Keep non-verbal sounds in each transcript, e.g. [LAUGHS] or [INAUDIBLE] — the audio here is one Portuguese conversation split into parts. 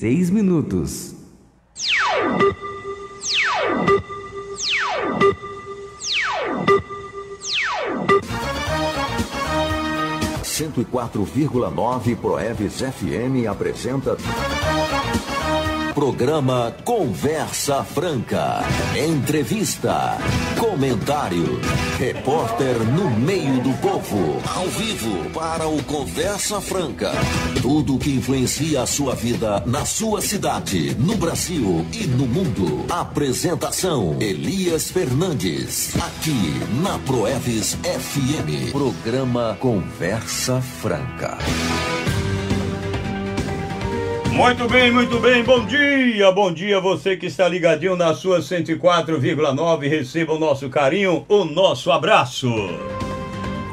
Seis minutos. Cento e quatro vírgula nove Proeves FM apresenta programa Conversa Franca. Entrevista, comentário, repórter no meio do povo, ao vivo para o Conversa Franca. Tudo que influencia a sua vida na sua cidade, no Brasil e no mundo. Apresentação Elias Fernandes, aqui na Proeves FM. Programa Conversa Franca. Muito bem, muito bem, bom dia, bom dia você que está ligadinho na sua 104,9, receba o nosso carinho, o nosso abraço.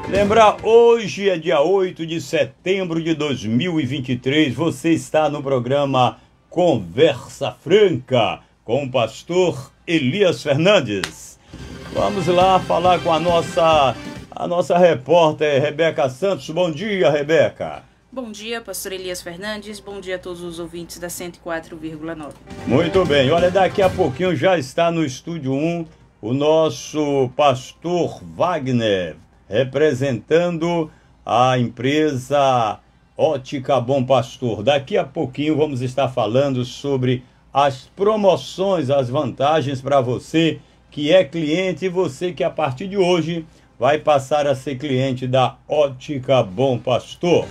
Lembrar, hoje é dia 8 de setembro de 2023, você está no programa Conversa Franca com o pastor Elias Fernandes. Vamos lá falar com a nossa, a nossa repórter Rebeca Santos. Bom dia, Rebeca. Bom dia, pastor Elias Fernandes. Bom dia a todos os ouvintes da 104,9. Muito bem, olha, daqui a pouquinho já está no estúdio 1 o nosso pastor Wagner, representando a empresa Ótica Bom Pastor. Daqui a pouquinho vamos estar falando sobre as promoções, as vantagens para você que é cliente e você que a partir de hoje vai passar a ser cliente da Ótica Bom Pastor.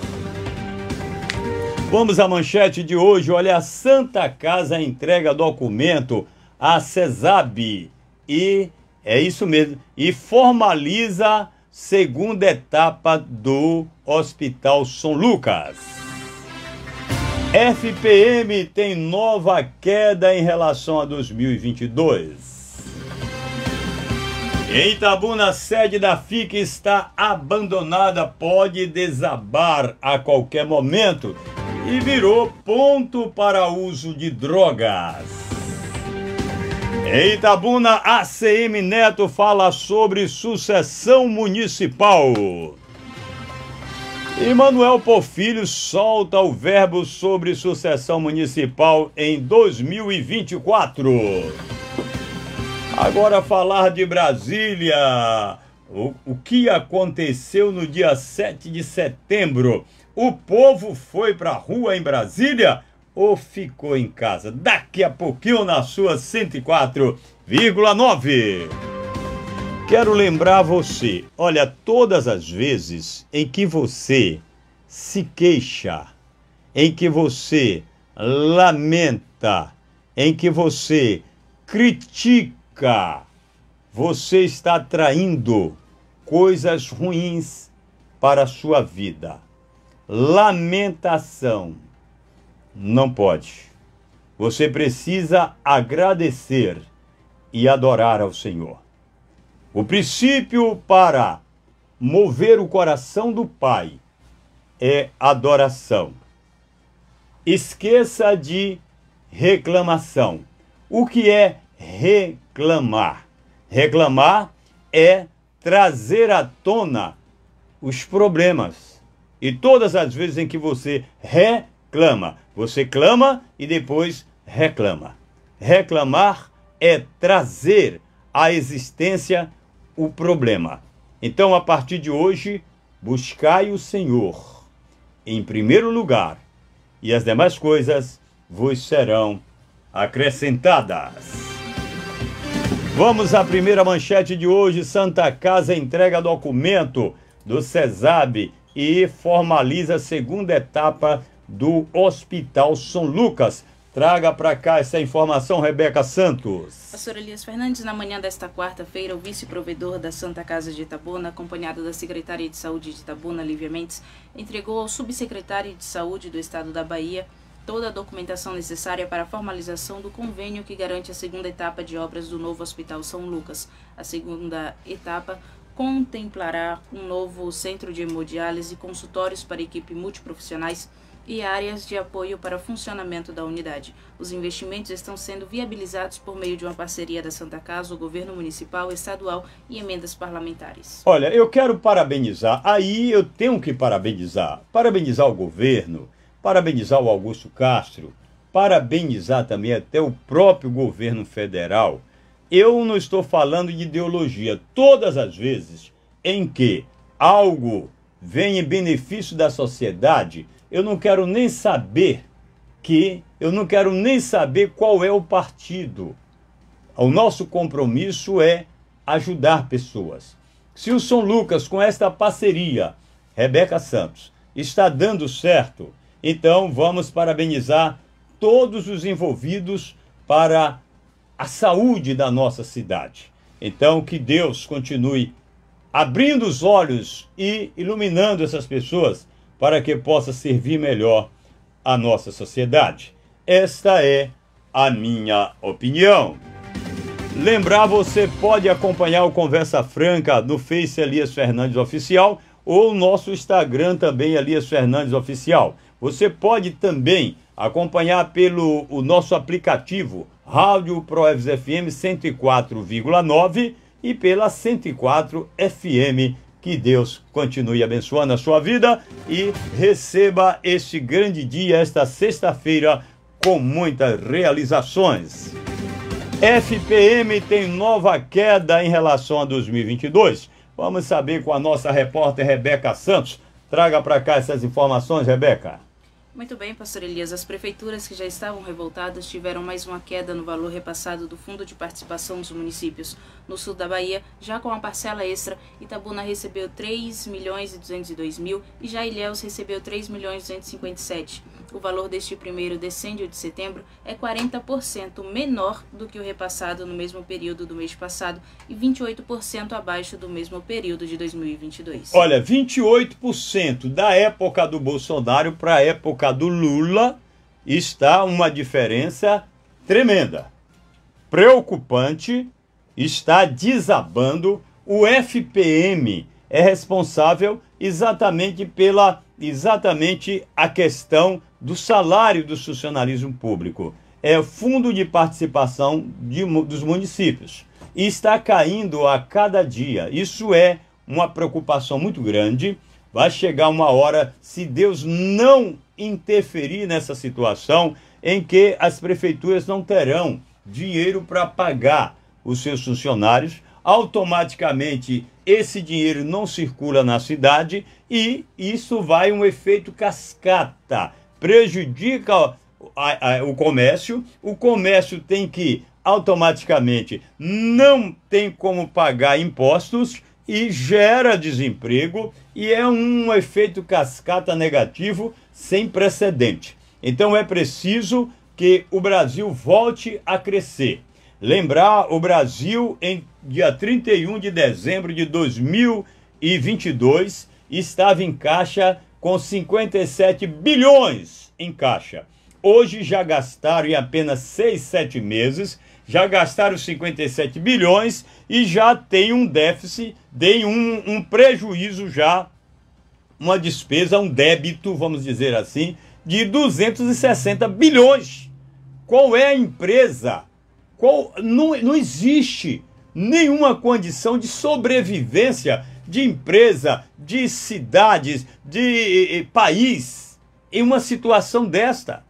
Vamos à manchete de hoje. Olha, a Santa Casa entrega documento à CESAB e é isso mesmo, e formaliza segunda etapa do Hospital São Lucas. FPM tem nova queda em relação a 2022. Em Itabuna, a sede da FIC está abandonada, pode desabar a qualquer momento e virou ponto para uso de drogas. Em Itabuna, ACM Neto fala sobre sucessão municipal. E Manuel Porfírio solta o verbo sobre sucessão municipal em 2024. Agora falar de Brasília. O, o que aconteceu no dia 7 de setembro? O povo foi para a rua em Brasília ou ficou em casa? Daqui a pouquinho na sua 104,9. Quero lembrar você, olha, todas as vezes em que você se queixa, em que você lamenta, em que você critica, você está traindo coisas ruins para a sua vida lamentação. Não pode. Você precisa agradecer e adorar ao Senhor. O princípio para mover o coração do Pai é adoração. Esqueça de reclamação. O que é reclamar? Reclamar é trazer à tona os problemas e todas as vezes em que você reclama, você clama e depois reclama. Reclamar é trazer à existência o problema. Então, a partir de hoje, buscai o Senhor em primeiro lugar, e as demais coisas vos serão acrescentadas. Vamos à primeira manchete de hoje. Santa Casa entrega documento do CESAB e formaliza a segunda etapa do Hospital São Lucas. Traga para cá essa informação, Rebeca Santos. Pastor Elias Fernandes, na manhã desta quarta-feira, o vice-provedor da Santa Casa de Itabuna, acompanhado da secretária de Saúde de Itabuna, Lívia Mendes, entregou ao subsecretário de Saúde do Estado da Bahia toda a documentação necessária para a formalização do convênio que garante a segunda etapa de obras do novo Hospital São Lucas. A segunda etapa contemplará um novo centro de hemodiálise, consultórios para equipe multiprofissionais e áreas de apoio para o funcionamento da unidade. Os investimentos estão sendo viabilizados por meio de uma parceria da Santa Casa, o governo municipal, estadual e emendas parlamentares. Olha, eu quero parabenizar, aí eu tenho que parabenizar. Parabenizar o governo, parabenizar o Augusto Castro, parabenizar também até o próprio governo federal eu não estou falando de ideologia. Todas as vezes em que algo vem em benefício da sociedade, eu não quero nem saber que eu não quero nem saber qual é o partido. O nosso compromisso é ajudar pessoas. Se o São Lucas, com esta parceria, Rebeca Santos, está dando certo, então vamos parabenizar todos os envolvidos para a saúde da nossa cidade. Então, que Deus continue abrindo os olhos e iluminando essas pessoas para que possa servir melhor a nossa sociedade. Esta é a minha opinião. Lembrar, você pode acompanhar o Conversa Franca no Face Elias Fernandes Oficial ou nosso Instagram também, Elias Fernandes Oficial. Você pode também acompanhar pelo o nosso aplicativo Rádio ProEves FM 104,9 e pela 104 FM. Que Deus continue abençoando a sua vida e receba este grande dia, esta sexta-feira, com muitas realizações. FPM tem nova queda em relação a 2022. Vamos saber com a nossa repórter Rebeca Santos. Traga para cá essas informações, Rebeca. Muito bem, pastor Elias. As prefeituras que já estavam revoltadas tiveram mais uma queda no valor repassado do Fundo de Participação dos Municípios. No sul da Bahia, já com a parcela extra, Itabuna recebeu 3 milhões e 202 mil e já Ilhéus recebeu 3 milhões e 257 o valor deste primeiro decêndio de setembro é 40% menor do que o repassado no mesmo período do mês passado e 28% abaixo do mesmo período de 2022. Olha, 28% da época do Bolsonaro para a época do Lula está uma diferença tremenda. Preocupante, está desabando. O FPM é responsável exatamente pela exatamente a questão do salário do funcionalismo público. É o fundo de participação de, dos municípios. E está caindo a cada dia. Isso é uma preocupação muito grande. Vai chegar uma hora, se Deus não interferir nessa situação, em que as prefeituras não terão dinheiro para pagar os seus funcionários, automaticamente esse dinheiro não circula na cidade e isso vai um efeito cascata prejudica a, a, o comércio, o comércio tem que automaticamente não tem como pagar impostos e gera desemprego e é um efeito cascata negativo sem precedente. Então é preciso que o Brasil volte a crescer. Lembrar o Brasil em dia 31 de dezembro de 2022 estava em caixa com 57 bilhões em caixa. Hoje já gastaram em apenas 6, 7 meses, já gastaram 57 bilhões e já tem um déficit, tem um, um prejuízo já, uma despesa, um débito, vamos dizer assim, de 260 bilhões. Qual é a empresa? Qual, não, não existe nenhuma condição de sobrevivência de empresa, de cidades, de país em uma situação desta.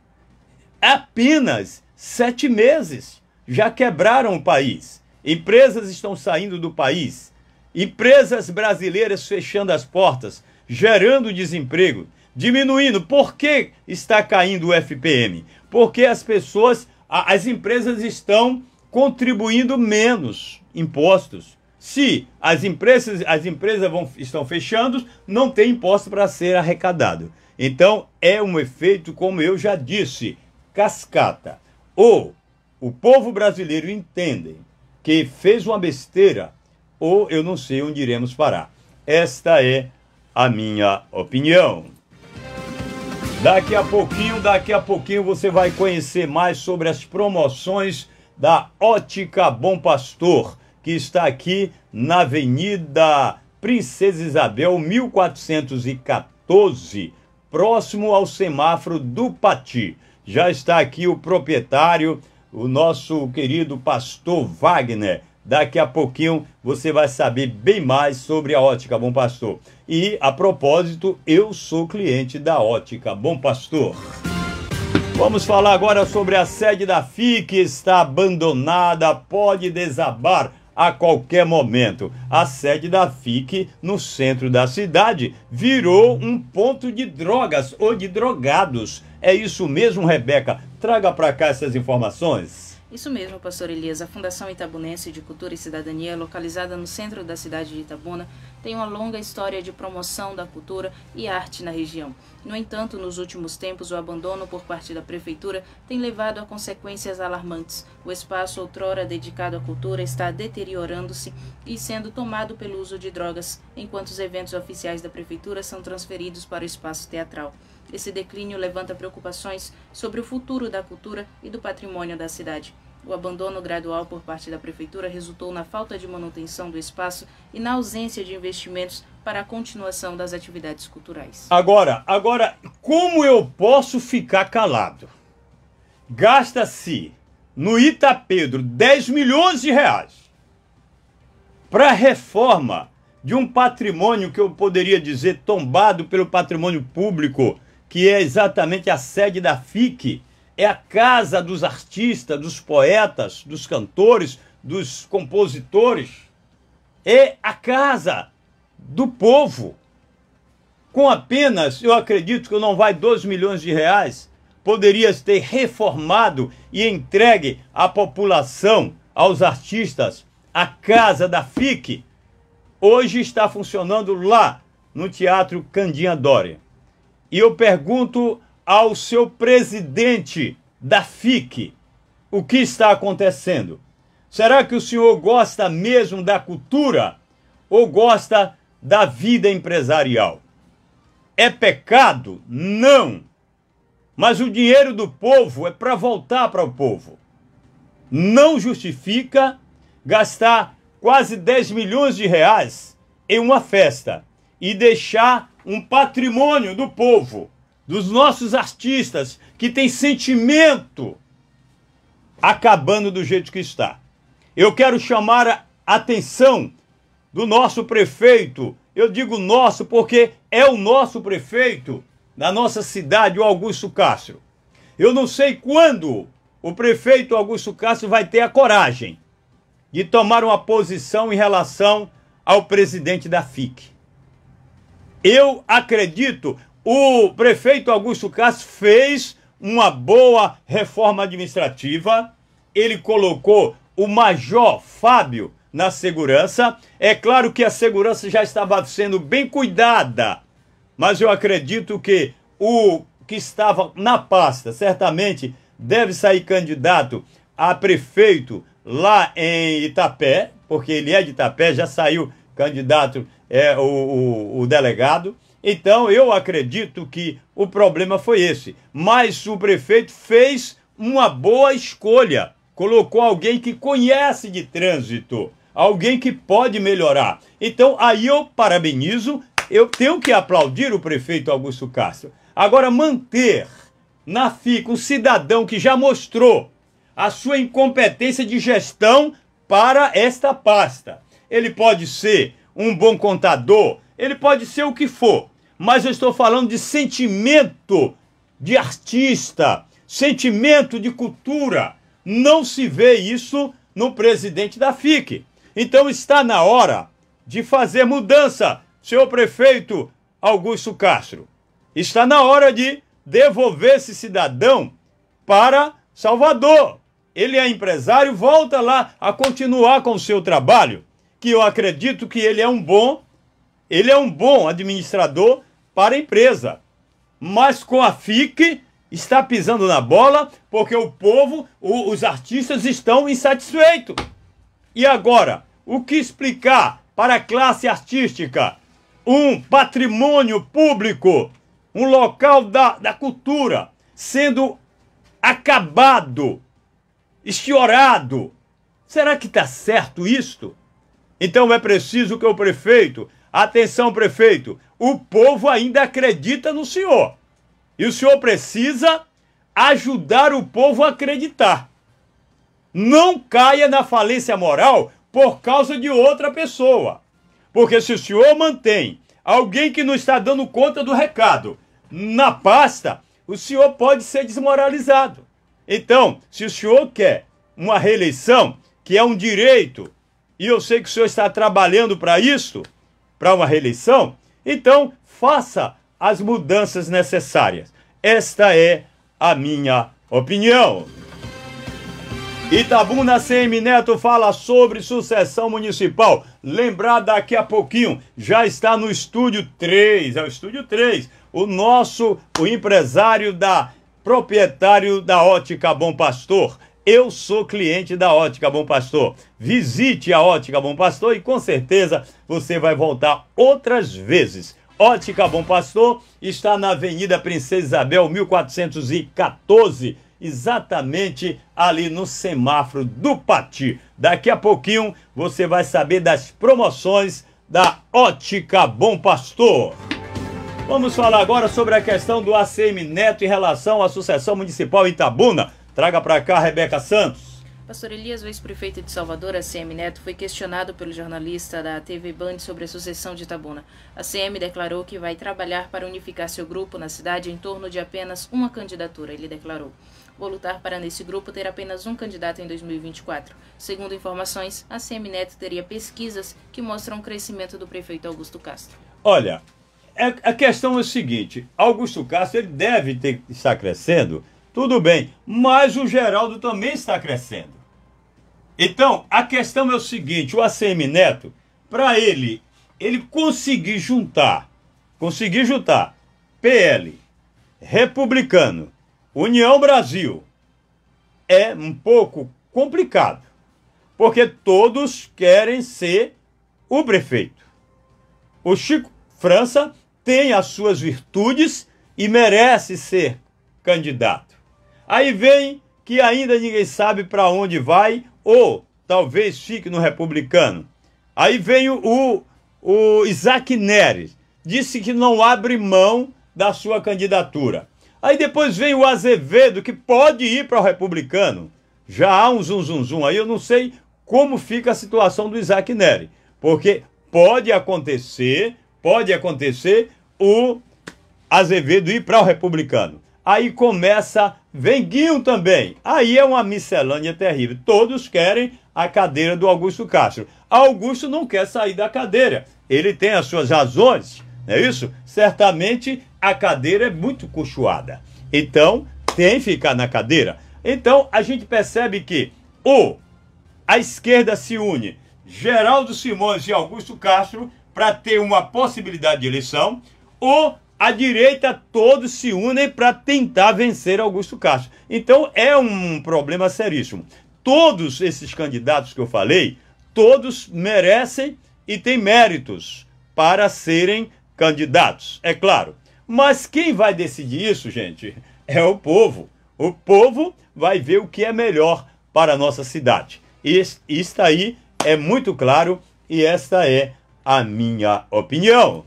Apenas sete meses já quebraram o país. Empresas estão saindo do país. Empresas brasileiras fechando as portas, gerando desemprego, diminuindo. Por que está caindo o FPM? Porque as pessoas, as empresas estão contribuindo menos impostos se as empresas, as empresas vão, estão fechando, não tem imposto para ser arrecadado. Então, é um efeito, como eu já disse, cascata. Ou o povo brasileiro entende que fez uma besteira, ou eu não sei onde iremos parar. Esta é a minha opinião. Daqui a pouquinho, daqui a pouquinho você vai conhecer mais sobre as promoções da Ótica Bom Pastor que está aqui na Avenida Princesa Isabel, 1414, próximo ao semáforo do Pati. Já está aqui o proprietário, o nosso querido pastor Wagner. Daqui a pouquinho você vai saber bem mais sobre a ótica, bom pastor. E a propósito, eu sou cliente da ótica, bom pastor. Vamos falar agora sobre a sede da FIC, está abandonada, pode desabar a qualquer momento. A sede da FIC, no centro da cidade, virou um ponto de drogas ou de drogados. É isso mesmo, Rebeca? Traga para cá essas informações. Isso mesmo, pastor Elias. A Fundação Itabunense de Cultura e Cidadania, localizada no centro da cidade de Itabuna, tem uma longa história de promoção da cultura e arte na região. No entanto, nos últimos tempos, o abandono por parte da prefeitura tem levado a consequências alarmantes. O espaço outrora dedicado à cultura está deteriorando-se e sendo tomado pelo uso de drogas, enquanto os eventos oficiais da prefeitura são transferidos para o espaço teatral. Esse declínio levanta preocupações sobre o futuro da cultura e do patrimônio da cidade. O abandono gradual por parte da Prefeitura resultou na falta de manutenção do espaço e na ausência de investimentos para a continuação das atividades culturais. Agora, agora, como eu posso ficar calado? Gasta-se no Itapedro 10 milhões de reais para reforma de um patrimônio que eu poderia dizer tombado pelo patrimônio público, que é exatamente a sede da FIC, é a casa dos artistas, dos poetas, dos cantores, dos compositores. É a casa do povo. Com apenas, eu acredito que não vai 12 milhões de reais, poderia ter reformado e entregue à população, aos artistas, a casa da FIC. Hoje está funcionando lá, no Teatro Candinha Doria. E eu pergunto ao seu presidente da FIC o que está acontecendo. Será que o senhor gosta mesmo da cultura ou gosta da vida empresarial? É pecado? Não. Mas o dinheiro do povo é para voltar para o povo. Não justifica gastar quase 10 milhões de reais em uma festa e deixar um patrimônio do povo dos nossos artistas que tem sentimento acabando do jeito que está. Eu quero chamar a atenção do nosso prefeito. Eu digo nosso porque é o nosso prefeito da nossa cidade, o Augusto Castro. Eu não sei quando o prefeito Augusto Castro vai ter a coragem de tomar uma posição em relação ao presidente da FIC. Eu acredito o prefeito Augusto Castro fez uma boa reforma administrativa, ele colocou o major Fábio na segurança. É claro que a segurança já estava sendo bem cuidada, mas eu acredito que o que estava na pasta, certamente deve sair candidato a prefeito lá em Itapé, porque ele é de Itapé, já saiu candidato é, o, o, o delegado. Então eu acredito que o problema foi esse. Mas o prefeito fez uma boa escolha. Colocou alguém que conhece de trânsito, alguém que pode melhorar. Então aí eu parabenizo, eu tenho que aplaudir o prefeito Augusto Castro. Agora manter na FICA um cidadão que já mostrou a sua incompetência de gestão para esta pasta. Ele pode ser um bom contador, ele pode ser o que for, mas eu estou falando de sentimento de artista, sentimento de cultura. Não se vê isso no presidente da FIC. Então está na hora de fazer mudança, senhor prefeito Augusto Castro. Está na hora de devolver esse cidadão para Salvador. Ele é empresário, volta lá a continuar com o seu trabalho, que eu acredito que ele é um bom, ele é um bom administrador para a empresa. Mas com a FIC está pisando na bola porque o povo, o, os artistas estão insatisfeitos. E agora, o que explicar para a classe artística um patrimônio público, um local da, da cultura sendo acabado, estiorado? Será que está certo isto? Então é preciso que o prefeito, atenção prefeito, o povo ainda acredita no senhor. E o senhor precisa ajudar o povo a acreditar. Não caia na falência moral por causa de outra pessoa. Porque se o senhor mantém alguém que não está dando conta do recado na pasta, o senhor pode ser desmoralizado. Então, se o senhor quer uma reeleição, que é um direito, e eu sei que o senhor está trabalhando para isso, para uma reeleição, então, faça as mudanças necessárias. Esta é a minha opinião. Itabuna CM Neto fala sobre sucessão municipal. Lembrar daqui a pouquinho, já está no estúdio 3, é o estúdio 3, o nosso, o empresário da proprietário da Ótica Bom Pastor. Eu sou cliente da Ótica Bom Pastor. Visite a Ótica Bom Pastor e com certeza você vai voltar outras vezes. Ótica Bom Pastor está na Avenida Princesa Isabel, 1414, exatamente ali no semáforo do Pati. Daqui a pouquinho você vai saber das promoções da Ótica Bom Pastor. Vamos falar agora sobre a questão do ACM Neto em relação à sucessão municipal Itabuna. Traga para cá, Rebeca Santos. Pastor Elias, ex-prefeito de Salvador, a CM Neto, foi questionado pelo jornalista da TV Band sobre a sucessão de Tabuna. A CM declarou que vai trabalhar para unificar seu grupo na cidade em torno de apenas uma candidatura, ele declarou. Vou lutar para nesse grupo ter apenas um candidato em 2024. Segundo informações, a CM Neto teria pesquisas que mostram o crescimento do prefeito Augusto Castro. Olha, é, a questão é o seguinte, Augusto Castro ele deve ter, estar crescendo tudo bem, mas o Geraldo também está crescendo. Então, a questão é o seguinte: o ACM Neto, para ele, ele conseguir juntar, conseguir juntar PL, Republicano, União Brasil, é um pouco complicado, porque todos querem ser o prefeito. O Chico França tem as suas virtudes e merece ser candidato. Aí vem que ainda ninguém sabe para onde vai ou talvez fique no republicano. Aí vem o, o Isaac Neres, disse que não abre mão da sua candidatura. Aí depois vem o Azevedo, que pode ir para o republicano. Já há um zum, zum, zum. Aí eu não sei como fica a situação do Isaac Nery, porque pode acontecer, pode acontecer o Azevedo ir para o republicano. Aí começa, vem também. Aí é uma miscelânea terrível. Todos querem a cadeira do Augusto Castro. Augusto não quer sair da cadeira. Ele tem as suas razões, não é isso? Certamente a cadeira é muito cochoada. Então, tem que ficar na cadeira. Então, a gente percebe que ou a esquerda se une, Geraldo Simões e Augusto Castro, para ter uma possibilidade de eleição, ou a direita todos se unem para tentar vencer Augusto Castro. Então é um problema seríssimo. Todos esses candidatos que eu falei, todos merecem e têm méritos para serem candidatos, é claro. Mas quem vai decidir isso, gente, [LAUGHS] é o povo. O povo vai ver o que é melhor para a nossa cidade. E está aí, é muito claro, e esta é a minha opinião.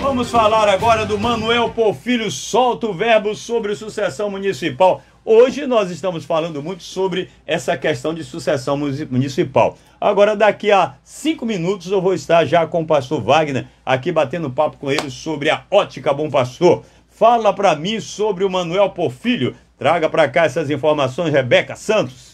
Vamos falar agora do Manuel Porfírio Solta o Verbo sobre sucessão municipal. Hoje nós estamos falando muito sobre essa questão de sucessão municipal. Agora, daqui a cinco minutos, eu vou estar já com o pastor Wagner aqui batendo papo com ele sobre a ótica Bom Pastor. Fala para mim sobre o Manuel Porfírio. Traga para cá essas informações, Rebeca Santos.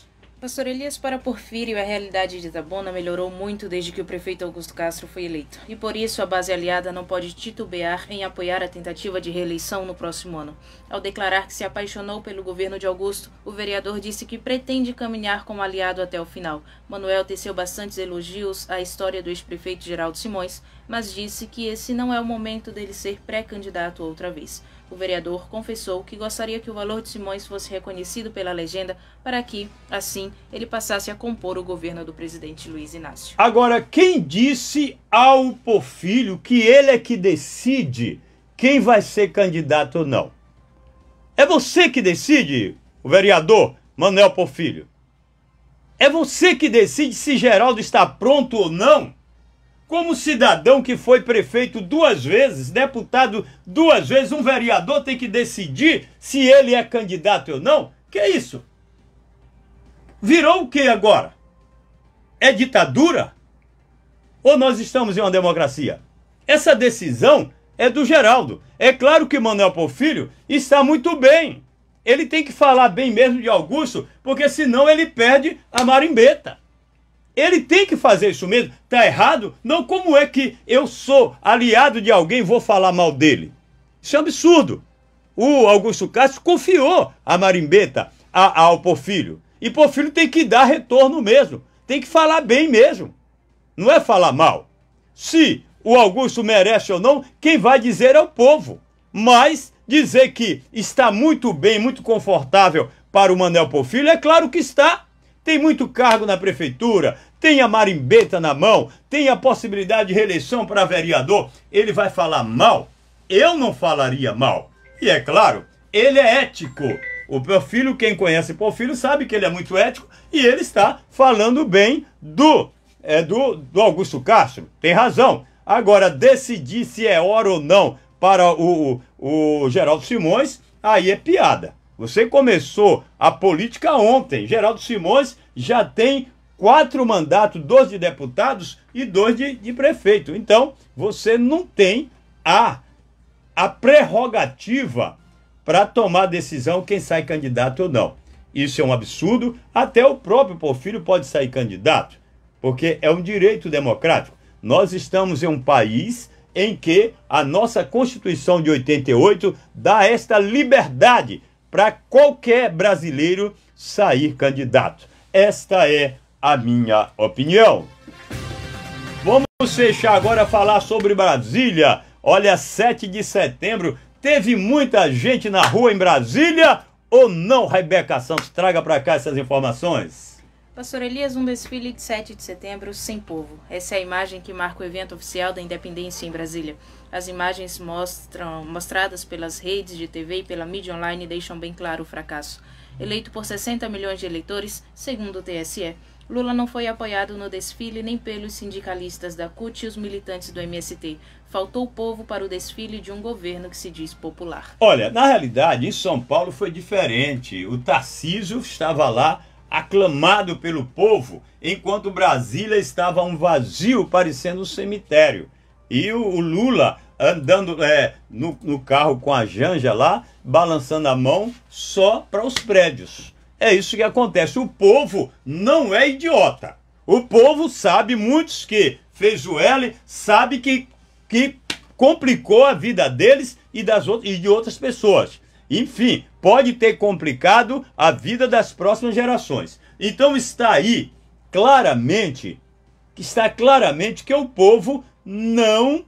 Pastor Elias, para Porfírio, a realidade de Itabuna melhorou muito desde que o prefeito Augusto Castro foi eleito. E por isso, a base aliada não pode titubear em apoiar a tentativa de reeleição no próximo ano. Ao declarar que se apaixonou pelo governo de Augusto, o vereador disse que pretende caminhar como aliado até o final. Manuel teceu bastantes elogios à história do ex-prefeito Geraldo Simões, mas disse que esse não é o momento dele ser pré-candidato outra vez. O vereador confessou que gostaria que o valor de Simões fosse reconhecido pela legenda para que, assim, ele passasse a compor o governo do presidente Luiz Inácio. Agora, quem disse ao Porfílio que ele é que decide quem vai ser candidato ou não? É você que decide, o vereador Manuel Porfílio. É você que decide se Geraldo está pronto ou não como cidadão que foi prefeito duas vezes, deputado duas vezes, um vereador tem que decidir se ele é candidato ou não? Que é isso? Virou o que agora? É ditadura? Ou nós estamos em uma democracia? Essa decisão é do Geraldo. É claro que Manuel Porfírio está muito bem. Ele tem que falar bem mesmo de Augusto, porque senão ele perde a marimbeta. Ele tem que fazer isso mesmo. Está errado? Não, como é que eu sou aliado de alguém e vou falar mal dele? Isso é um absurdo. O Augusto Castro confiou a Marimbeta a, ao Porfírio. E Porfírio tem que dar retorno mesmo. Tem que falar bem mesmo. Não é falar mal. Se o Augusto merece ou não, quem vai dizer é o povo. Mas dizer que está muito bem, muito confortável para o Manuel Porfírio, é claro que está. Tem muito cargo na prefeitura, tem a marimbeta na mão, tem a possibilidade de reeleição para vereador. Ele vai falar mal? Eu não falaria mal. E é claro, ele é ético. O Porfírio, quem conhece Porfírio, sabe que ele é muito ético e ele está falando bem do, é, do, do Augusto Castro. Tem razão. Agora, decidir se é hora ou não para o, o, o Geraldo Simões, aí é piada. Você começou a política ontem. Geraldo Simões já tem quatro mandatos, dois de deputados e dois de, de prefeito. Então, você não tem a, a prerrogativa para tomar decisão quem sai candidato ou não. Isso é um absurdo. Até o próprio Porfírio pode sair candidato, porque é um direito democrático. Nós estamos em um país em que a nossa Constituição de 88 dá esta liberdade para qualquer brasileiro sair candidato. Esta é a minha opinião. Vamos fechar agora a falar sobre Brasília. Olha, 7 de setembro, teve muita gente na rua em Brasília ou não, Rebeca Santos? Traga para cá essas informações. Pastor Elias, um desfile de 7 de setembro sem povo. Essa é a imagem que marca o evento oficial da independência em Brasília. As imagens mostram, mostradas pelas redes de TV e pela mídia online deixam bem claro o fracasso. Eleito por 60 milhões de eleitores, segundo o TSE, Lula não foi apoiado no desfile nem pelos sindicalistas da CUT e os militantes do MST. Faltou o povo para o desfile de um governo que se diz popular. Olha, na realidade, em São Paulo foi diferente. O Tarcísio estava lá aclamado pelo povo, enquanto Brasília estava um vazio parecendo um cemitério. E o, o Lula andando é, no, no carro com a Janja lá, balançando a mão só para os prédios. É isso que acontece. O povo não é idiota. O povo sabe, muitos que fez o L, sabe que, que complicou a vida deles e, das, e de outras pessoas enfim, pode ter complicado a vida das próximas gerações. Então está aí claramente, está claramente que o povo não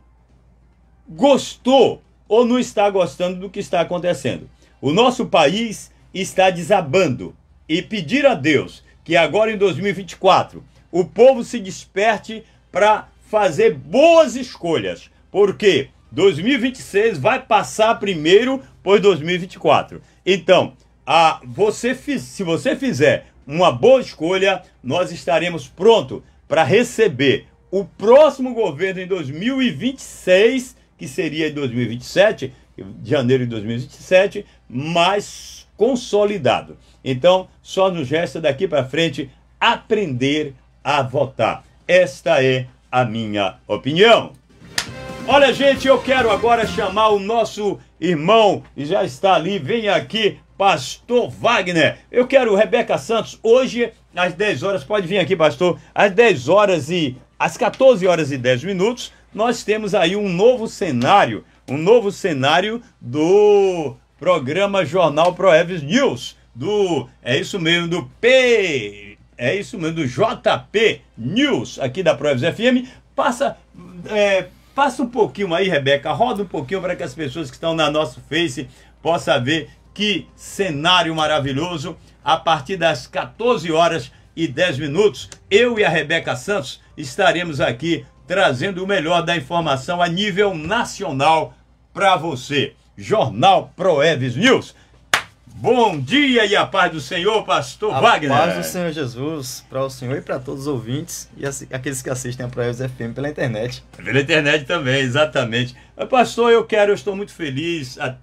gostou ou não está gostando do que está acontecendo. O nosso país está desabando e pedir a Deus que agora em 2024 o povo se desperte para fazer boas escolhas, porque 2026 vai passar primeiro por 2024. Então, a você se você fizer uma boa escolha, nós estaremos pronto para receber o próximo governo em 2026, que seria em 2027, de janeiro de 2027, mais consolidado. Então, só nos resta daqui para frente aprender a votar. Esta é a minha opinião. Olha, gente, eu quero agora chamar o nosso irmão já está ali, vem aqui, pastor Wagner. Eu quero Rebeca Santos hoje às 10 horas, pode vir aqui, pastor, às 10 horas e às 14 horas e 10 minutos, nós temos aí um novo cenário, um novo cenário do programa Jornal Proeves News, do é isso mesmo, do P é isso mesmo, do JP News, aqui da Proevs FM, passa, é, Faça um pouquinho aí, Rebeca, roda um pouquinho para que as pessoas que estão na nosso Face possam ver que cenário maravilhoso. A partir das 14 horas e 10 minutos, eu e a Rebeca Santos estaremos aqui trazendo o melhor da informação a nível nacional para você. Jornal Proeves News. Bom dia e a paz do Senhor, pastor a Wagner. A paz do Senhor Jesus para o Senhor e para todos os ouvintes e aqueles que assistem a Praios FM pela internet. Pela internet também, exatamente. Pastor, eu quero, eu estou muito feliz a,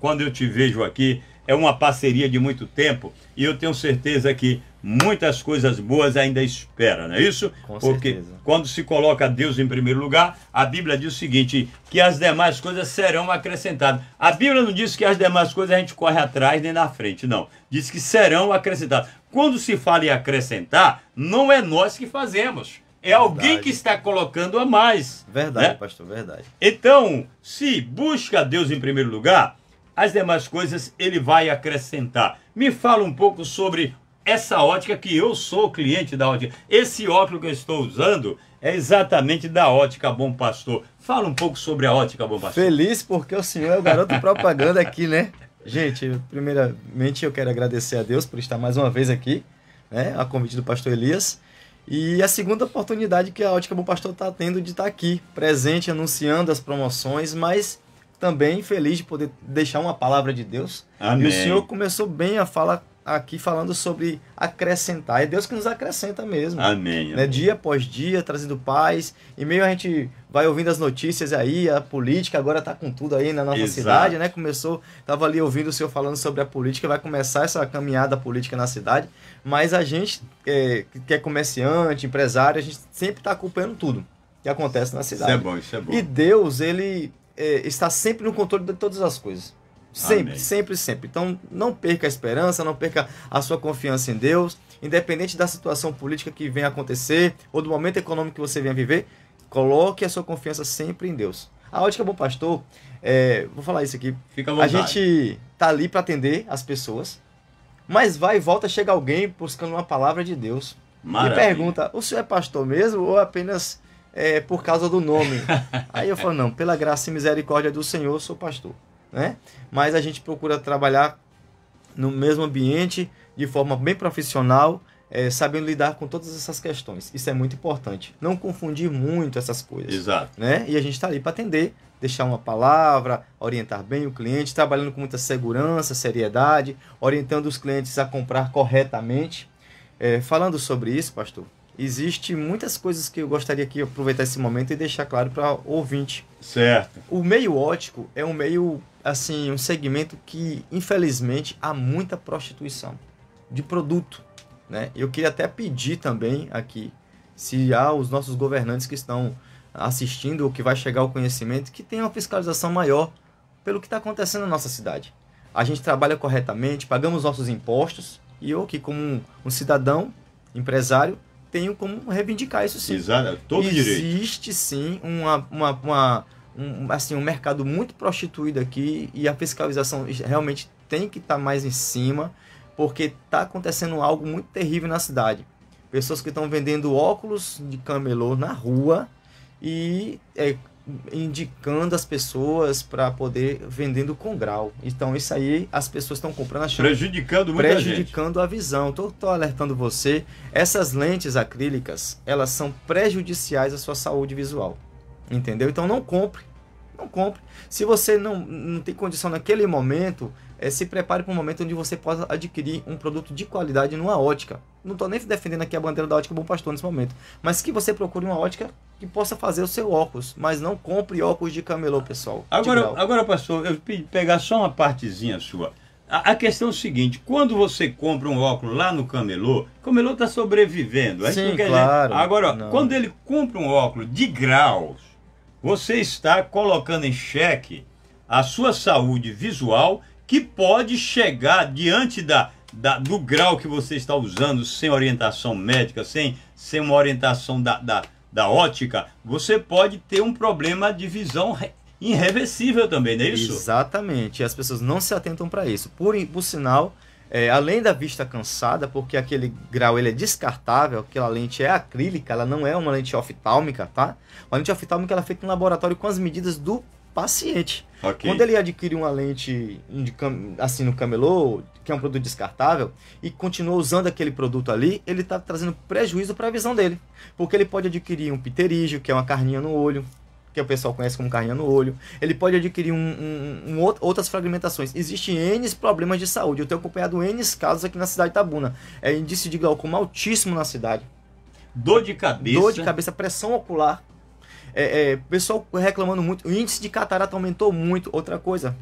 quando eu te vejo aqui. É uma parceria de muito tempo e eu tenho certeza que muitas coisas boas ainda espera, não é isso? Com Porque certeza. quando se coloca Deus em primeiro lugar, a Bíblia diz o seguinte: que as demais coisas serão acrescentadas. A Bíblia não diz que as demais coisas a gente corre atrás nem na frente, não. Diz que serão acrescentadas. Quando se fala em acrescentar, não é nós que fazemos. É verdade. alguém que está colocando a mais. Verdade, né? pastor, verdade. Então, se busca Deus em primeiro lugar, as demais coisas ele vai acrescentar. Me fala um pouco sobre essa ótica que eu sou cliente da ótica. Esse óculos que eu estou usando é exatamente da ótica Bom Pastor. Fala um pouco sobre a ótica Bom Pastor. Feliz porque o senhor é o garoto [LAUGHS] propaganda aqui, né? Gente, primeiramente eu quero agradecer a Deus por estar mais uma vez aqui, né? A convite do pastor Elias. E a segunda oportunidade que a Ótica Bom Pastor está tendo de estar tá aqui, presente, anunciando as promoções, mas também feliz de poder deixar uma palavra de Deus. Amém. E o senhor começou bem a falar aqui falando sobre acrescentar. É Deus que nos acrescenta mesmo. Amém. Né? Dia após dia, trazendo paz. E meio a gente vai ouvindo as notícias aí, a política agora tá com tudo aí na nossa Exato. cidade, né? Começou, tava ali ouvindo o senhor falando sobre a política, vai começar essa caminhada política na cidade. Mas a gente, é, que é comerciante, empresário, a gente sempre tá acompanhando tudo que acontece na cidade. Isso é bom, isso é bom. E Deus, ele é, está sempre no controle de todas as coisas. Sempre, Amém. sempre, sempre. Então não perca a esperança, não perca a sua confiança em Deus, independente da situação política que venha acontecer ou do momento econômico que você venha viver, coloque a sua confiança sempre em Deus. A ótica bom pastor, é, vou falar isso aqui. Fica à vontade. A gente tá ali para atender as pessoas, mas vai e volta chega alguém buscando uma palavra de Deus Maravilha. e pergunta: o senhor é pastor mesmo ou apenas é, por causa do nome? [LAUGHS] Aí eu falo: não, pela graça e misericórdia do Senhor sou pastor né? Mas a gente procura trabalhar no mesmo ambiente, de forma bem profissional, é, sabendo lidar com todas essas questões. Isso é muito importante. Não confundir muito essas coisas. Exato. Né? E a gente está ali para atender, deixar uma palavra, orientar bem o cliente, trabalhando com muita segurança, seriedade, orientando os clientes a comprar corretamente. É, falando sobre isso, pastor, existe muitas coisas que eu gostaria que aproveitar esse momento e deixar claro para o ouvinte. Certo. O meio ótico é um meio, assim, um segmento que, infelizmente, há muita prostituição de produto. Né? Eu queria até pedir também aqui, se há os nossos governantes que estão assistindo ou que vai chegar ao conhecimento, que tenham uma fiscalização maior pelo que está acontecendo na nossa cidade. A gente trabalha corretamente, pagamos nossos impostos e eu aqui como um, um cidadão, empresário, tenho como reivindicar isso sim. Exato, é todo Existe direito. sim uma, uma, uma, um, assim, um mercado muito prostituído aqui e a fiscalização realmente tem que estar tá mais em cima, porque está acontecendo algo muito terrível na cidade. Pessoas que estão vendendo óculos de camelô na rua e é, indicando as pessoas para poder vendendo com grau. Então isso aí as pessoas estão comprando achando prejudicando muita prejudicando gente. a visão. Tô, tô alertando você, essas lentes acrílicas, elas são prejudiciais à sua saúde visual. Entendeu? Então não compre. Não compre. Se você não, não tem condição naquele momento, é, se prepare para um momento onde você possa adquirir um produto de qualidade numa ótica. Não estou nem defendendo aqui a bandeira da ótica Bom Pastor nesse momento, mas que você procure uma ótica que possa fazer o seu óculos, mas não compre óculos de camelô, pessoal. Agora, agora pastor, eu pedi pegar só uma partezinha sua. A, a, questão é o seguinte, quando você compra um óculos lá no camelô, o camelô está sobrevivendo. É Sim, claro. Dizer. Agora, quando ele compra um óculos de graus, você está colocando em xeque a sua saúde visual, que pode chegar diante da da, do grau que você está usando, sem orientação médica, sem, sem uma orientação da, da, da ótica, você pode ter um problema de visão irreversível também, não é isso? Exatamente. As pessoas não se atentam para isso. Por, por sinal, é, além da vista cansada, porque aquele grau ele é descartável, aquela lente é acrílica, ela não é uma lente oftálmica, tá? a lente oftálmica ela é feita em laboratório com as medidas do paciente. Okay. Quando ele adquire uma lente assim no camelô, que é um produto descartável, e continua usando aquele produto ali, ele está trazendo prejuízo para a visão dele. Porque ele pode adquirir um pterígio, que é uma carninha no olho, que o pessoal conhece como carninha no olho. Ele pode adquirir um, um, um, outras fragmentações. Existem N problemas de saúde. Eu tenho acompanhado N casos aqui na cidade de Tabuna. É índice de glaucoma altíssimo na cidade. Dor de cabeça. Dor de cabeça, pressão ocular. É, é, pessoal reclamando muito, o índice de catarata aumentou muito. Outra coisa,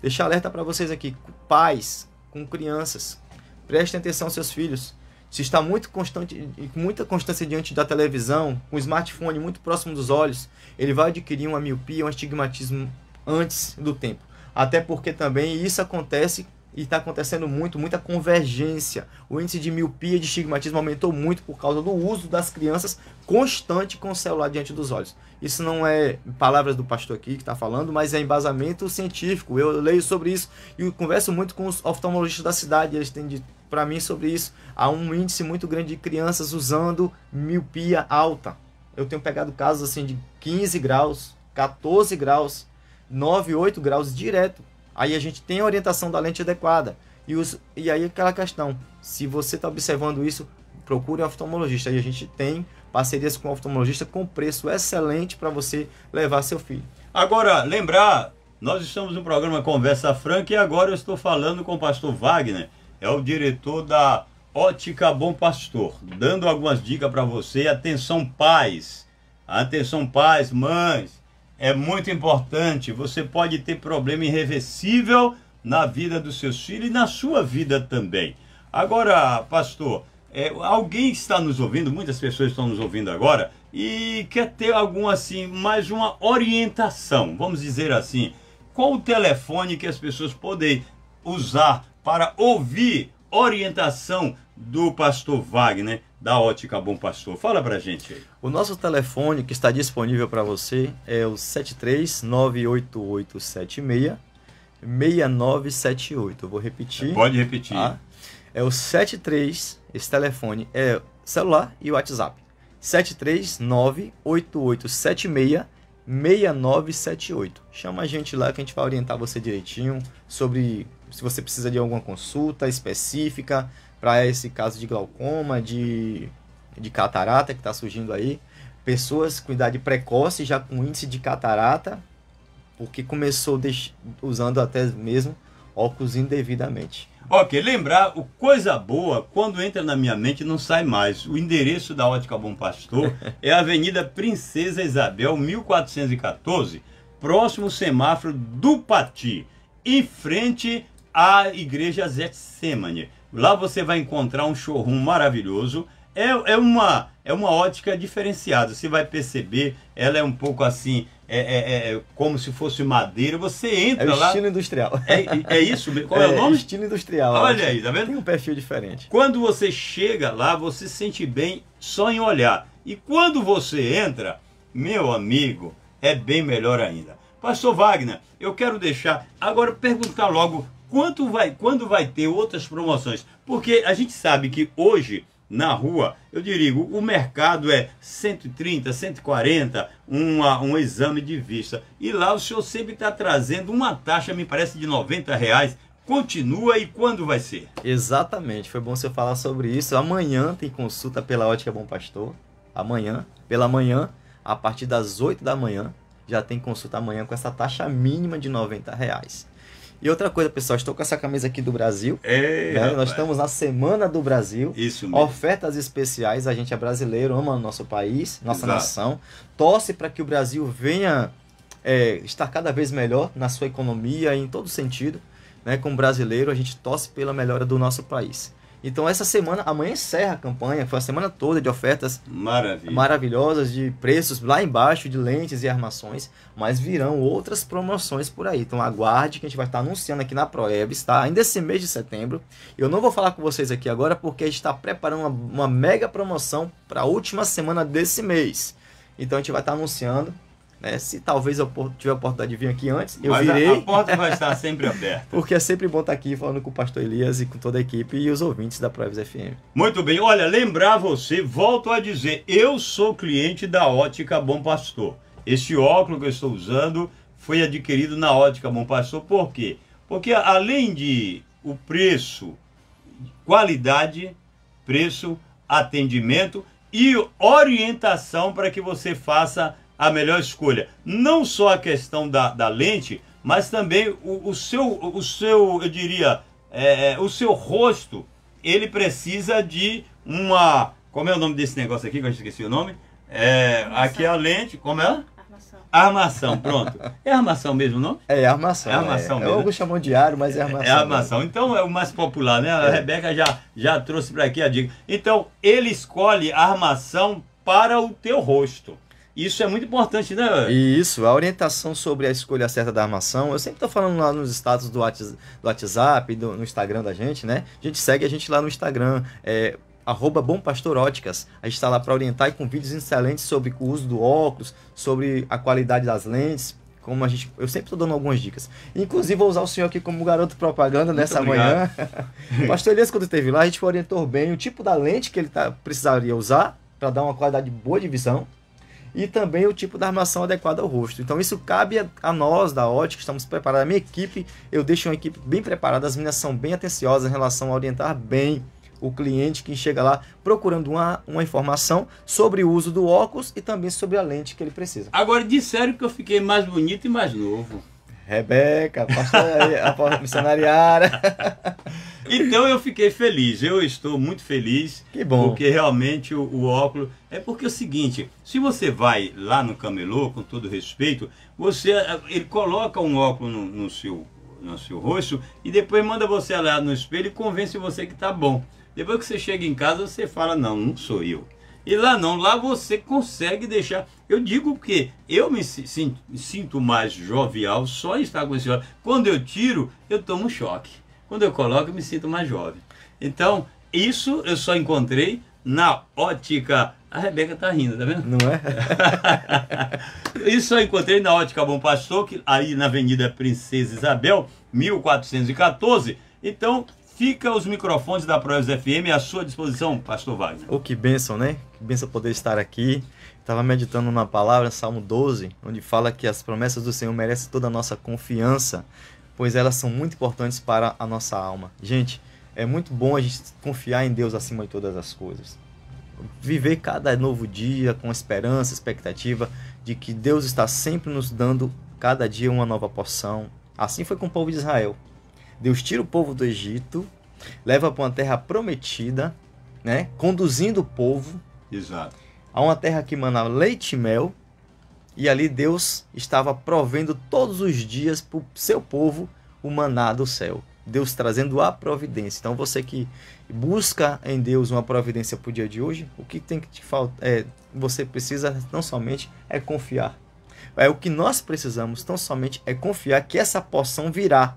deixar alerta para vocês aqui, pais com crianças, prestem atenção aos seus filhos. Se está muito constante, muita constância diante da televisão, com o smartphone muito próximo dos olhos, ele vai adquirir uma miopia, um astigmatismo antes do tempo. Até porque também isso acontece e está acontecendo muito, muita convergência. O índice de miopia e de estigmatismo aumentou muito por causa do uso das crianças constante com o celular diante dos olhos. Isso não é palavras do pastor aqui que está falando, mas é embasamento científico. Eu leio sobre isso e converso muito com os oftalmologistas da cidade, eles têm dito para mim sobre isso. Há um índice muito grande de crianças usando miopia alta. Eu tenho pegado casos assim de 15 graus, 14 graus, 9, 8 graus direto Aí a gente tem a orientação da lente adequada. E, os, e aí aquela questão, se você está observando isso, procure um oftalmologista. E a gente tem parcerias com o oftalmologista com preço excelente para você levar seu filho. Agora, lembrar, nós estamos no programa Conversa Franca e agora eu estou falando com o pastor Wagner, é o diretor da Ótica Bom Pastor, dando algumas dicas para você. Atenção pais, atenção pais, mães, é muito importante. Você pode ter problema irreversível na vida dos seus filhos e na sua vida também. Agora, pastor, é, alguém está nos ouvindo, muitas pessoas estão nos ouvindo agora e quer ter alguma assim, mais uma orientação, vamos dizer assim, qual o telefone que as pessoas podem usar para ouvir orientação do pastor Wagner? da Ótica Bom Pastor. Fala pra gente aí. O nosso telefone que está disponível para você é o 7398876 6978. Vou repetir. Pode repetir. Tá? É o 73, esse telefone é celular e WhatsApp. 739-8876-6978. Chama a gente lá que a gente vai orientar você direitinho sobre se você precisa de alguma consulta específica, para esse caso de glaucoma, de, de catarata que está surgindo aí. Pessoas com idade precoce, já com índice de catarata, porque começou deix... usando até mesmo óculos indevidamente. Ok, lembrar, o coisa boa, quando entra na minha mente, não sai mais. O endereço da Ótica Bom Pastor [LAUGHS] é a Avenida Princesa Isabel, 1414, próximo semáforo do Pati, em frente à Igreja Zetsemane. Lá você vai encontrar um showroom maravilhoso. É, é, uma, é uma ótica diferenciada. Você vai perceber, ela é um pouco assim, é, é, é, é como se fosse madeira. Você entra lá. É o estilo lá, industrial. É, é, é isso? [LAUGHS] Qual é, o é, nome? Estilo industrial. Olha aí, tá vendo? Tem um perfil diferente. Quando você chega lá, você se sente bem só em olhar. E quando você entra, meu amigo, é bem melhor ainda. Pastor Wagner, eu quero deixar agora perguntar logo Quanto vai, quando vai ter outras promoções? Porque a gente sabe que hoje na rua, eu diria, o mercado é 130, 140, uma, um exame de vista. E lá o senhor sempre está trazendo uma taxa, me parece, de 90 reais. Continua e quando vai ser? Exatamente, foi bom você falar sobre isso. Amanhã tem consulta pela Ótica Bom Pastor. Amanhã, pela manhã, a partir das 8 da manhã, já tem consulta amanhã com essa taxa mínima de 90 reais. E outra coisa, pessoal, estou com essa camisa aqui do Brasil. É. Né? Nós estamos na Semana do Brasil. Isso mesmo. Ofertas especiais. A gente é brasileiro, ama nosso país, nossa Exato. nação. Torce para que o Brasil venha é, estar cada vez melhor na sua economia, em todo sentido. Né? Como brasileiro, a gente torce pela melhora do nosso país. Então essa semana, amanhã encerra a campanha, foi a semana toda de ofertas Maravilha. maravilhosas, de preços lá embaixo, de lentes e armações, mas virão outras promoções por aí. Então aguarde que a gente vai estar anunciando aqui na Proev está Ainda esse mês de setembro. Eu não vou falar com vocês aqui agora porque a gente está preparando uma, uma mega promoção para a última semana desse mês. Então a gente vai estar anunciando né? Se talvez eu tiver a oportunidade de vir aqui antes, eu Mas virei. A, a porta vai estar sempre aberta. [LAUGHS] Porque é sempre bom estar aqui falando com o pastor Elias e com toda a equipe e os ouvintes da Proves FM. Muito bem, olha, lembrar você, volto a dizer, eu sou cliente da Ótica Bom Pastor. Esse óculos que eu estou usando foi adquirido na Ótica Bom Pastor, por quê? Porque além de o preço, qualidade, preço, atendimento e orientação para que você faça a melhor escolha. Não só a questão da, da lente, mas também o, o, seu, o seu, eu diria, é, é, o seu rosto, ele precisa de uma. Como é o nome desse negócio aqui que eu esqueci o nome? É, aqui é a lente, como é? Armação, armação pronto. [LAUGHS] É armação mesmo não é, é armação. É armação é. mesmo. vou chamar de aro, mas é, é armação. É armação. Mesmo. Então é o mais popular, né? A é. Rebeca já, já trouxe para aqui a dica. Então, ele escolhe armação para o teu rosto. Isso é muito importante, né? Isso, a orientação sobre a escolha certa da armação. Eu sempre estou falando lá nos status do WhatsApp, do, no Instagram da gente, né? A gente segue a gente lá no Instagram. É, arroba Bom Pastor Óticas. A gente está lá para orientar e com vídeos excelentes sobre o uso do óculos, sobre a qualidade das lentes. Como a gente, eu sempre estou dando algumas dicas. Inclusive, vou usar o senhor aqui como garoto propaganda Muito nessa obrigado. manhã. [LAUGHS] Pastor Elias, quando esteve lá, a gente orientou bem o tipo da lente que ele tá, precisaria usar para dar uma qualidade boa de visão e também o tipo da armação adequada ao rosto. Então isso cabe a, a nós da ótica, estamos preparados, a minha equipe, eu deixo uma equipe bem preparada, as meninas são bem atenciosas em relação a orientar bem o cliente que chega lá procurando uma, uma informação sobre o uso do óculos e também sobre a lente que ele precisa. Agora disseram que eu fiquei mais bonito e mais novo. Rebeca, pastora, a missionariara. [LAUGHS] Então eu fiquei feliz, eu estou muito feliz. Que bom. Porque realmente o, o, óculos. É porque é o seguinte: se você vai lá no camelô, com todo respeito, você ah, ele coloca um óculos no, no seu, no seu rosto e depois manda você olhar no espelho e convence você que tá bom. Depois que você chega em casa, você fala: não, não sou eu. E lá não, lá você consegue deixar. Eu digo porque eu me sinto, mais jovial só estar com esse óculos. Quando eu tiro, eu tomo choque. Quando eu coloco, eu me sinto mais jovem. Então, isso eu só encontrei na ótica. A Rebeca tá rindo, tá vendo? Não é? [LAUGHS] Isso eu encontrei na ótica Bom Pastor, que aí na Avenida Princesa Isabel, 1414. Então, fica os microfones da Proes FM à sua disposição, Pastor Wagner. Oh, que bênção, né? Que bênção poder estar aqui. Estava meditando na palavra, Salmo 12, onde fala que as promessas do Senhor merecem toda a nossa confiança pois elas são muito importantes para a nossa alma. Gente, é muito bom a gente confiar em Deus acima de todas as coisas. Viver cada novo dia com esperança, expectativa de que Deus está sempre nos dando cada dia uma nova porção. Assim foi com o povo de Israel. Deus tira o povo do Egito, leva para uma terra prometida, né? conduzindo o povo Exato. a uma terra que mana leite e mel, e ali Deus estava provendo todos os dias para o seu povo o maná do céu. Deus trazendo a providência. Então você que busca em Deus uma providência para o dia de hoje, o que tem que te faltar, é, você precisa não somente é confiar. É o que nós precisamos, tão somente é confiar que essa poção virá.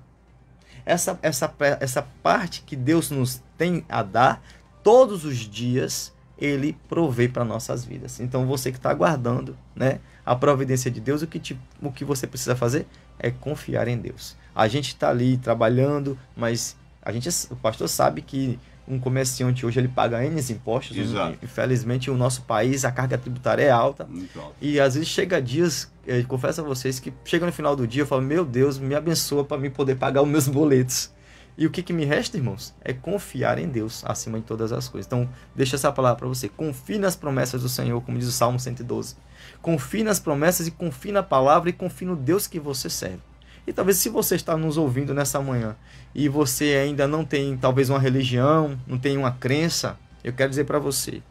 Essa, essa, essa parte que Deus nos tem a dar, todos os dias ele provê para nossas vidas. Então você que está aguardando, né? a providência de Deus, o que, te, o que você precisa fazer é confiar em Deus. A gente está ali trabalhando, mas a gente, o pastor sabe que um comerciante hoje ele paga N impostos. Exato. Infelizmente, o nosso país, a carga tributária é alta. alta. E às vezes chega dias, eh, confesso a vocês, que chega no final do dia eu falo, meu Deus, me abençoa para mim poder pagar os meus boletos. E o que, que me resta, irmãos? É confiar em Deus acima de todas as coisas. Então, deixa essa palavra para você. Confie nas promessas do Senhor, como diz o Salmo 112. Confie nas promessas e confie na palavra e confie no Deus que você serve. E talvez se você está nos ouvindo nessa manhã e você ainda não tem talvez uma religião, não tem uma crença, eu quero dizer para você,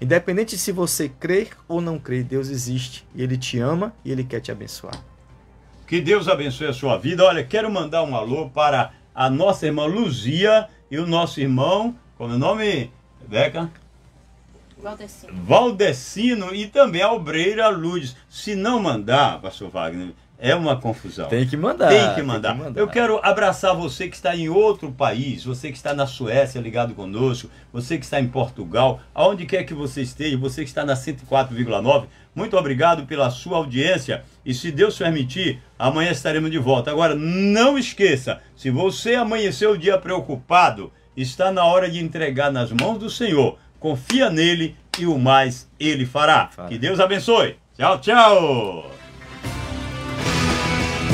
independente se você crer ou não crer, Deus existe e ele te ama e ele quer te abençoar. Que Deus abençoe a sua vida. Olha, quero mandar um alô para a nossa irmã Luzia e o nosso irmão, como é o nome, Beca? Valdecino. e também Albreira Luz, Se não mandar, pastor Wagner, é uma confusão. Tem que mandar. Tem que mandar. Tem que mandar. Eu quero abraçar você que está em outro país, você que está na Suécia ligado conosco, você que está em Portugal, aonde quer que você esteja, você que está na 104,9. Muito obrigado pela sua audiência e se Deus permitir, amanhã estaremos de volta. Agora, não esqueça, se você amanheceu o dia preocupado, está na hora de entregar nas mãos do Senhor confia nele e o mais ele fará. Que Deus abençoe. Tchau, tchau.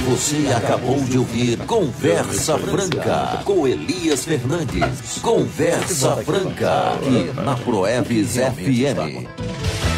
Você acabou de ouvir Conversa Franca com Elias Fernandes. Conversa Franca, aqui na Proeves FM.